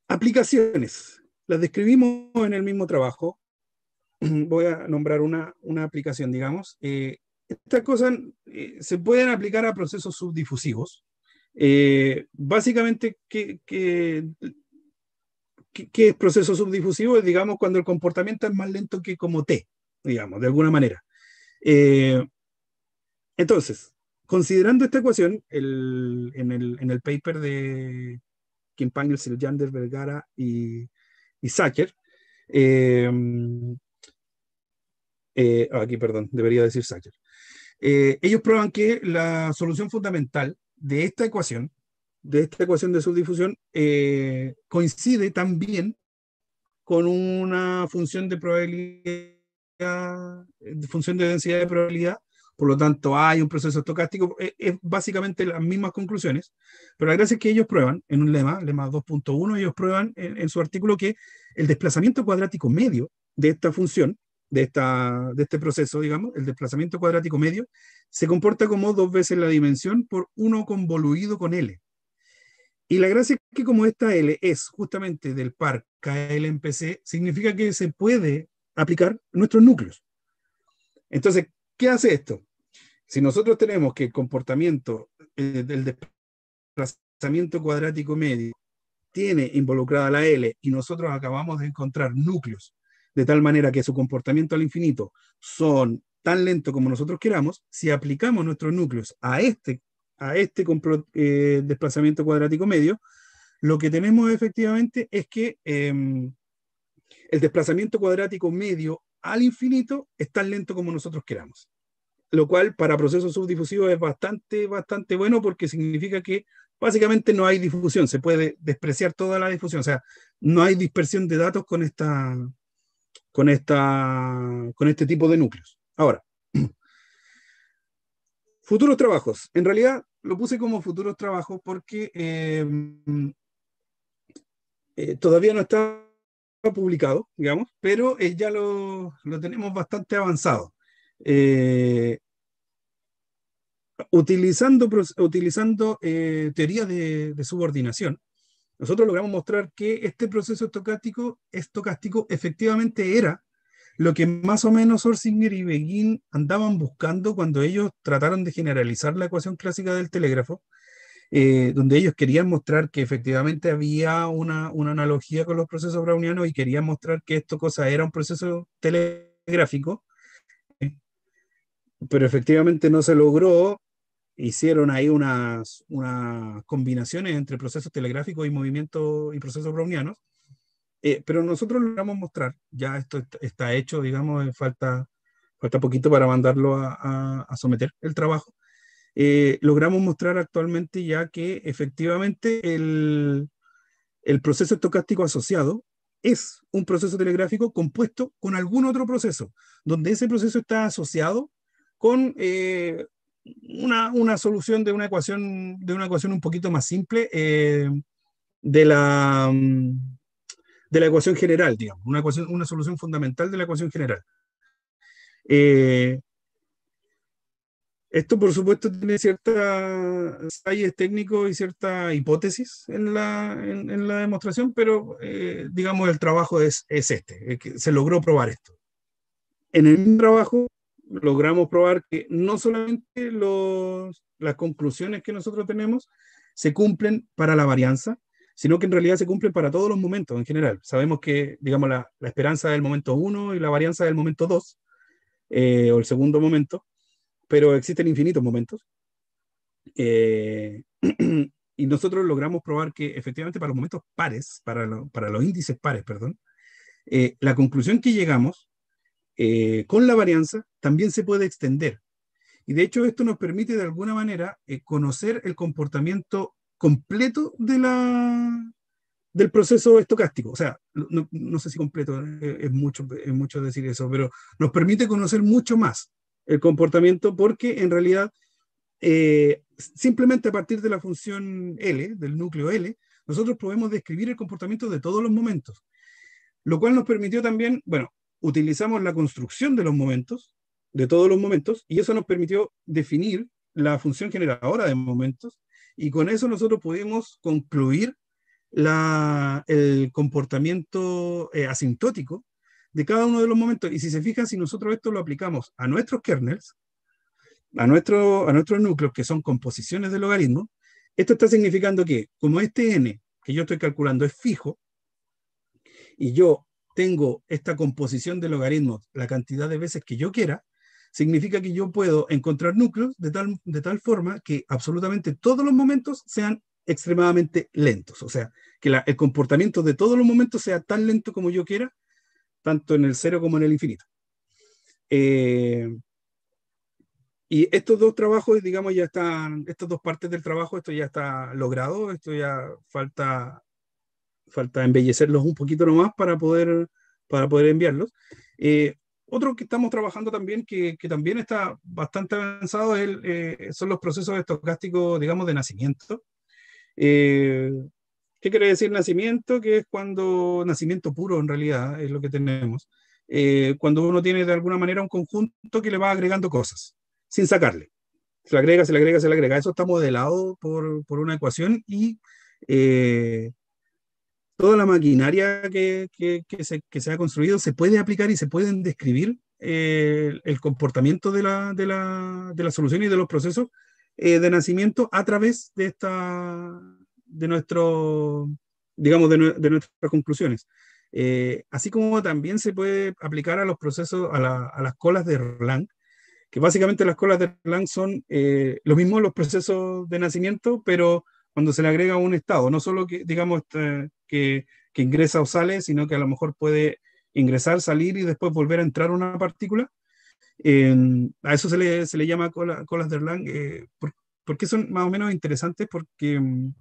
aplicaciones. Las describimos en el mismo trabajo. Voy a nombrar una, una aplicación, digamos. Eh, estas cosas eh, se pueden aplicar a procesos subdifusivos. Eh, básicamente, que, que ¿qué, es proceso subdifusivo? Digamos, cuando el comportamiento es más lento que como T, digamos, de alguna manera. Eh, entonces, considerando esta ecuación, el, en, el, en, el, paper de Kim Pangels, Yander Vergara y, y eh, eh, ah, aquí, perdón, debería decir Sacher. ellos prueban que la solución fundamental de esta ecuación de esta ecuación de subdifusión eh, coincide también con una función de probabilidad, función de densidad de probabilidad, por lo tanto hay un proceso estocástico, e, es, básicamente las mismas conclusiones, pero la gracia es que ellos prueban, en un lema, lema 2.1, ellos prueban en, en, su artículo que el desplazamiento cuadrático medio de esta función, de, esta, de este proceso, digamos, el desplazamiento cuadrático medio, se comporta como dos veces la dimensión por uno convoluido con L. Y la gracia es que como esta L es justamente del par KLMPC, significa que se puede aplicar nuestros núcleos. Entonces, ¿qué hace esto? Si nosotros tenemos que el comportamiento, eh, del desplazamiento cuadrático medio, tiene involucrada la L y nosotros acabamos de encontrar núcleos de tal manera que su comportamiento al infinito son tan lento como nosotros queramos, si aplicamos nuestros núcleos a este a este eh, desplazamiento cuadrático medio, lo que tenemos efectivamente es que em, el desplazamiento cuadrático medio al infinito es tan lento como nosotros queramos, lo cual para procesos subdifusivos es bastante, bastante bueno porque significa que básicamente no hay difusión, se puede despreciar toda la difusión, o sea, no hay dispersión de datos con, esta, con, esta, con este tipo de núcleos. Ahora, Futuros trabajos. En realidad lo puse como futuros trabajos porque em, eh, todavía no está publicado, digamos, pero eh, ya lo, tenemos bastante avanzado. Eh, utilizando utilizando teorías de, subordinación, nosotros logramos mostrar que este proceso estocástico efectivamente era lo que más o menos Orsinger y Begin andaban buscando cuando ellos trataron de generalizar la ecuación clásica del telégrafo, eh, donde ellos querían mostrar que efectivamente había una, analogía con los procesos brownianos y querían mostrar que esto cosa era un proceso telegráfico, eh, pero efectivamente no se logró. Hicieron ahí unas, unas combinaciones entre procesos telegráficos y movimientos y procesos brownianos eh, pero nosotros logramos mostrar, ya esto está hecho, digamos, eh, falta, falta poquito para mandarlo a, someter el trabajo. Eh, logramos mostrar actualmente ya que efectivamente el, el proceso estocástico asociado es un proceso telegráfico compuesto con algún otro proceso, donde ese proceso está asociado con una, una, solución de una ecuación, de una ecuación un poquito más simple de la... Mm, de la ecuación general, digamos, una, ecuación, una solución fundamental de la ecuación general. Eh, esto, por supuesto, tiene ciertas detalles técnicos y cierta hipótesis en la, en, la demostración, pero eh, digamos el trabajo es, es este, se logró probar esto. En el trabajo logramos probar que no solamente los, las conclusiones que nosotros tenemos se cumplen para la varianza, sino que en realidad se cumplen para todos los momentos en general. Sabemos que, digamos, la, esperanza del momento 1 y la varianza del momento 2, eh, o el segundo momento, pero existen infinitos momentos. Eh, y nosotros logramos probar que efectivamente para los momentos pares, para, para los índices pares, perdón, eh, la conclusión que llegamos con la varianza también se puede extender. Y de hecho esto nos permite de alguna manera conocer el comportamiento completo del proceso estocástico. O sea, no, sé si completo eh, es mucho, mucho decir eso, pero nos permite conocer mucho más el comportamiento porque en realidad eh, simplemente a partir de la función L, del núcleo L, nosotros podemos describir el comportamiento de todos los momentos, lo cual nos permitió también, bueno, utilizamos la construcción de los momentos, de todos los momentos, y eso nos permitió definir la función generadora de momentos, y con eso nosotros pudimos concluir el comportamiento eh, asintótico de cada uno de los momentos. Y si se fijan, si nosotros esto lo aplicamos a nuestros kernels, a, nuestro, a nuestros núcleos, que son composiciones de logaritmos, esto está significando que como este n que yo estoy calculando es fijo, y yo tengo esta composición de logaritmos la cantidad de veces que yo quiera, significa que yo puedo encontrar núcleos de tal, de tal forma que absolutamente todos los momentos sean extremadamente lentos, o sea, que el comportamiento de todos los momentos sea tan lento como yo quiera, tanto en el cero como en el infinito. Eh, y estos dos trabajos, digamos, ya están, estas dos partes del trabajo, esto ya está logrado, esto ya falta, falta embellecerlos un poquito nomás para poder, para poder enviarlos. Eh, otro que estamos trabajando también, que, también está bastante avanzado, eh, son los procesos estocásticos, digamos, de nacimiento. Eh, ¿Qué quiere decir nacimiento? Que es cuando, nacimiento puro en realidad, es lo que tenemos. Eh, cuando uno tiene de alguna manera un conjunto que le va agregando cosas, sin sacarle. Se le agrega, se le agrega, se le agrega. Eso está modelado por, por una ecuación y toda la maquinaria que, se, ha construido, se puede aplicar y se pueden describir eh, el, comportamiento de la, de, solución y de los procesos eh, de nacimiento a través de esta, de nuestro, digamos, de, nuestras conclusiones. Eh, así como también se puede aplicar a los procesos, a, las colas de Erlang, que básicamente las colas de Erlang son lo mismo los procesos de nacimiento, pero cuando se le agrega un estado, no solo que, digamos, este, que, ingresa o sale, sino que a lo mejor puede ingresar, salir y después volver a entrar una partícula. a eso se le, se le llama cola, colas de Erlang. Eh, por, son más o menos interesantes? Porque, mm,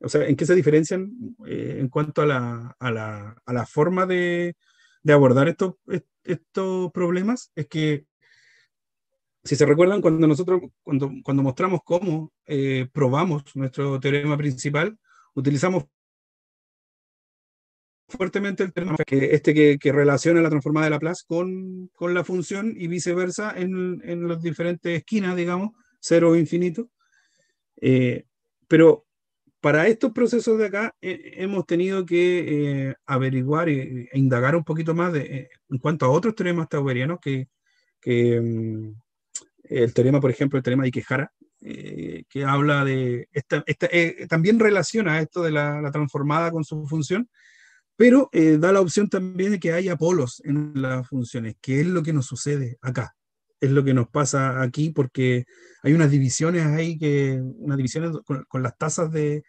o sea, ¿en qué se diferencian eh, en cuanto a la, a la, a la forma de, de abordar estos, estos problemas? Es que, si se recuerdan, cuando nosotros, cuando, cuando mostramos cómo eh, probamos nuestro teorema principal, utilizamos fuertemente el tema que este que, que, relaciona la transformada de Laplace con, con la función y viceversa en, en las diferentes esquinas, digamos, cero o infinito. Eh, pero para estos procesos de acá eh, hemos tenido que eh, averiguar e, indagar un poquito más de, en cuanto a otros teoremas tauberianos que, que mm, el teorema, por ejemplo, el teorema de Ikehara, que habla de, también relaciona esto de la, la transformada con su función, pero eh, da la opción también de que haya polos en las funciones, que es lo que nos sucede acá, es lo que nos pasa aquí, porque hay unas divisiones ahí, que, unas divisiones con, las tasas de,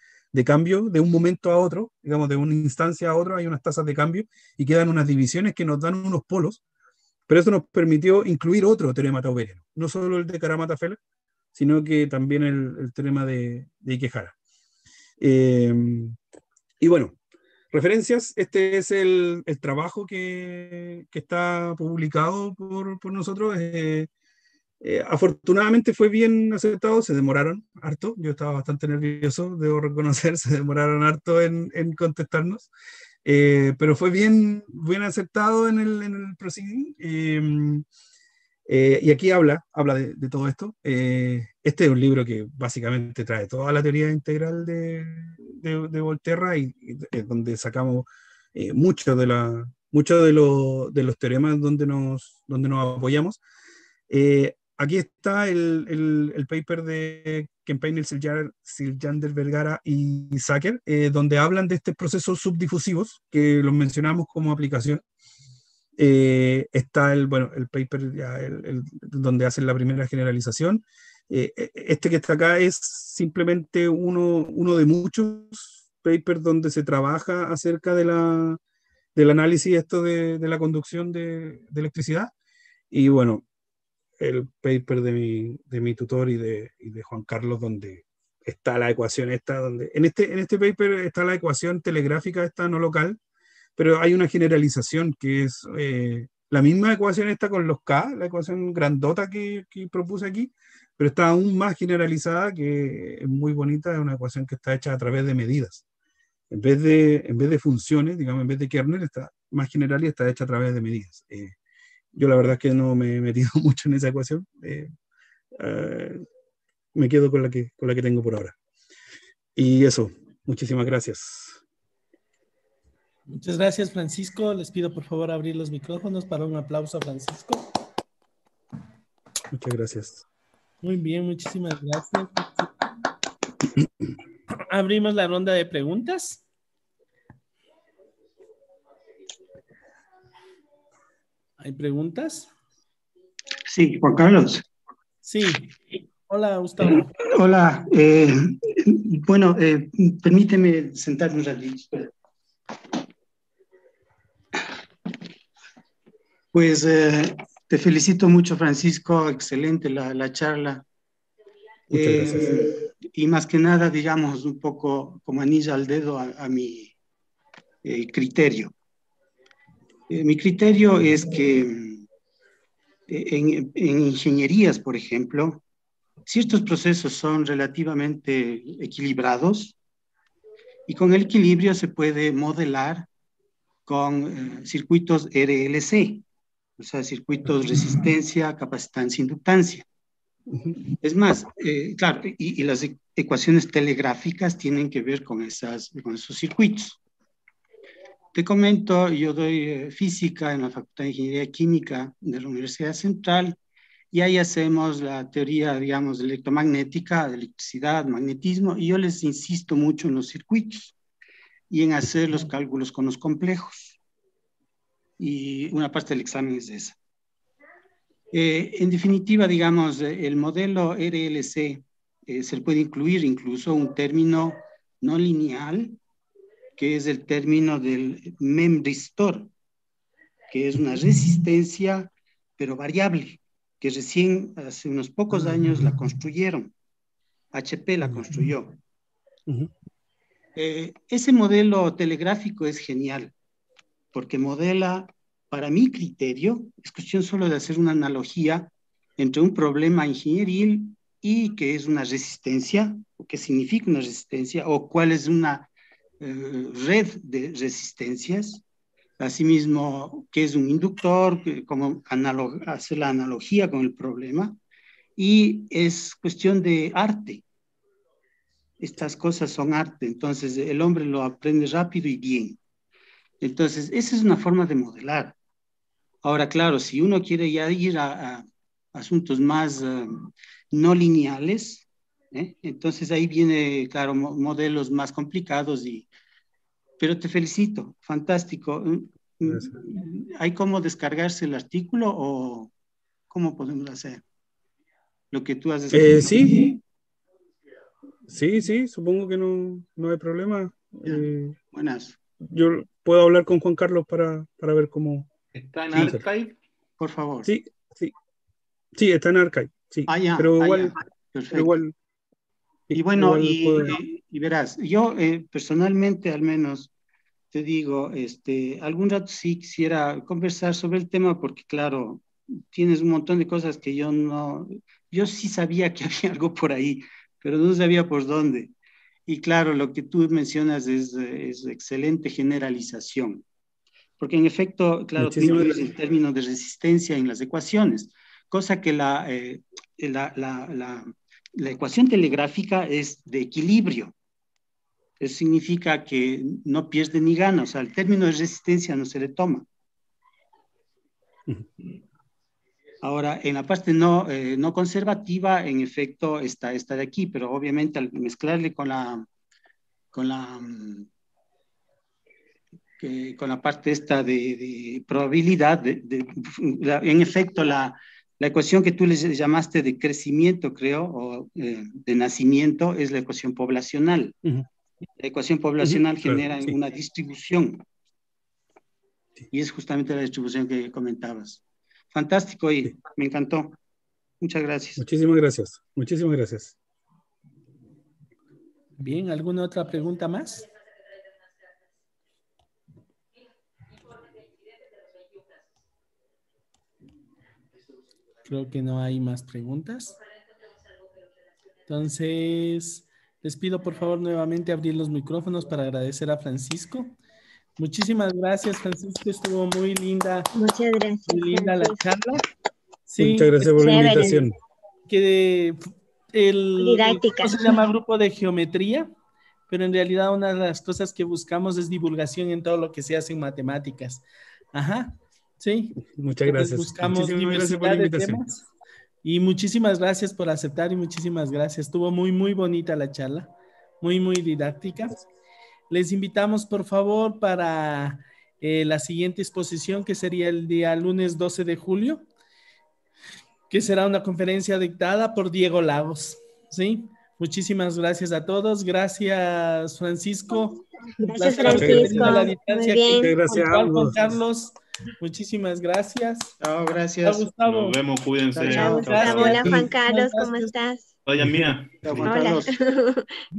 cambio de un momento a otro, digamos, de una instancia a otra, hay unas tasas de cambio y quedan unas divisiones que nos dan unos polos, pero eso nos permitió incluir otro teorema tauberiano, no solo el de caramata fela sino que también el, el teorema de, de eh, y bueno, Referencias, este es el, trabajo que, está publicado por, nosotros. Eh, eh, afortunadamente fue bien aceptado, se demoraron harto, yo estaba bastante nervioso, debo reconocer, se demoraron harto en, contestarnos, eh, pero fue bien, bien aceptado en el, en eh, y aquí habla, habla de, todo esto. Eh, este es un libro que básicamente trae toda la teoría integral de, de, Volterra y, donde sacamos muchos eh, de, mucho de, de los teoremas donde nos, donde nos apoyamos. aquí está el, el, paper de Kempain, Siljander, Vergara y Sacker, donde hablan de estos procesos subdifusivos que los mencionamos como aplicación eh, está el, bueno, el paper donde hacen la primera generalización. Eh, e, este que está acá es simplemente uno, uno de muchos papers donde se trabaja acerca de del análisis esto de, la conducción de, electricidad. Y bueno, el paper de mi, tutor y de, Juan Carlos, donde está la ecuación esta, donde en este, en este paper está la ecuación telegráfica esta no local, pero hay una generalización que es eh, la misma ecuación esta con los K, la ecuación grandota que, propuse aquí, pero está aún más generalizada, que es muy bonita, es una ecuación que está hecha a través de medidas. En vez de, en vez de funciones, digamos, en vez de kernel, está más general y está hecha a través de medidas. Eh, yo la verdad es que no me he metido mucho en esa ecuación. Eh, me quedo con la, que, con la que tengo por ahora. Y eso, muchísimas gracias. Muchas gracias, Francisco. Les pido por favor abrir los micrófonos para un aplauso a Francisco. Muchas gracias. Muy bien, muchísimas gracias. Abrimos la ronda de preguntas. ¿Hay preguntas? Sí, Juan Carlos. Sí. Hola, Gustavo. Eh, hola. Eh, bueno, eh, permíteme sentarme un ratito. Pues eh, te felicito mucho, Francisco. Excelente la, charla. Eh, y más que nada, digamos, un poco como anilla al dedo a, mi eh, criterio. mi criterio es que en, ingenierías, por ejemplo, ciertos procesos son relativamente equilibrados y con el equilibrio se puede modelar con circuitos RLC o sea, circuitos resistencia, capacitancia, inductancia. Es más, eh, claro, y, las e-, ecuaciones telegráficas tienen que ver con, esas, con esos circuitos. Te comento, yo doy eh, física en la Facultad de Ingeniería Química de la Universidad Central y ahí hacemos la teoría, digamos, de electromagnética, electricidad, magnetismo, y yo les insisto mucho en los circuitos y en hacer los cálculos con los complejos y una parte del examen es esa. Eh, en definitiva, digamos, el modelo RLC eh, se puede incluir incluso un término no lineal, que es el término del memristor, que es una resistencia, pero variable, que recién hace unos pocos años la construyeron. HP la construyó. Eh, ese modelo telegráfico es genial porque modela, para mi criterio, es cuestión solo de hacer una analogía entre un problema ingenieril y qué es una resistencia, o qué significa una resistencia, o cuál es una eh, red de resistencias. Asimismo, qué es un inductor, cómo hacer la analogía con el problema. Y es cuestión de arte. Estas cosas son arte, entonces el hombre lo aprende rápido y bien. Entonces, esa es una forma de modelar. Ahora, claro, si uno quiere ya ir a, asuntos más um, no lineales, ¿eh? entonces ahí viene, claro, modelos más complicados y... Pero te felicito, fantástico. Mm, mm, ¿Hay cómo descargarse el artículo o cómo podemos hacer lo que tú has eh, sí, sí, sí, supongo que no, no hay problema. Eh, buenas yo puedo hablar con Juan Carlos para, para ver cómo. ¿Está en Archive? Por favor. Sí, sí. Sí, está en Archive. Sí. Ah, ya, pero ah, igual. y bueno, y, verás, yo eh, personalmente al menos te digo, este, algún rato sí quisiera conversar sobre el tema porque claro, tienes un montón de cosas que yo no, yo sí sabía que había algo por ahí, pero no sabía por dónde. Y claro, lo que tú mencionas es, eh, excelente generalización, porque en efecto, claro, tiene el término de resistencia en las ecuaciones, cosa que eh, la, la, la, la ecuación telegráfica es de equilibrio. Eso significa que no pierde ni gana, o sea, el término de resistencia no se le toma. Ahora, en la parte no, eh, no conservativa, en efecto, está esta de aquí, pero obviamente al mezclarle con la, con la, mm, con la parte esta de, probabilidad, de, en efecto, la, la, ecuación que tú le llamaste de crecimiento, creo, o eh, de nacimiento, es la ecuación poblacional. La ecuación poblacional genera una distribución. Y es justamente la distribución que comentabas fantástico y me encantó. Muchas gracias. Muchísimas gracias. Muchísimas gracias. Bien, ¿alguna otra pregunta más? Creo que no hay más preguntas. Entonces, les pido por favor nuevamente abrir los micrófonos para agradecer a Francisco Muchísimas gracias, Francisco. Estuvo muy linda. Muchas gracias. Muy linda la charla. Muchas gracias por la invitación. Que el, se llama grupo de geometría, pero en realidad una de las cosas que buscamos es divulgación en todo lo que se hace en matemáticas. Ajá. Sí. Muchas gracias. buscamos por invitación. temas. Y muchísimas gracias por aceptar y muchísimas gracias. Estuvo muy, muy bonita la charla, muy, muy didáctica les invitamos por favor para eh, la siguiente exposición que sería el día lunes 12 de julio, que será una conferencia dictada por Diego Lagos. ¿sí? Muchísimas gracias a todos. Gracias, Francisco. Gracias, Francisco. La distancia Muy Gracias, Juan Carlos. Muchísimas gracias. Chao, gracias. Nos vemos, cuídense. Chao, Hola, Juan Carlos, ¿cómo estás? Hola, mía. Hola.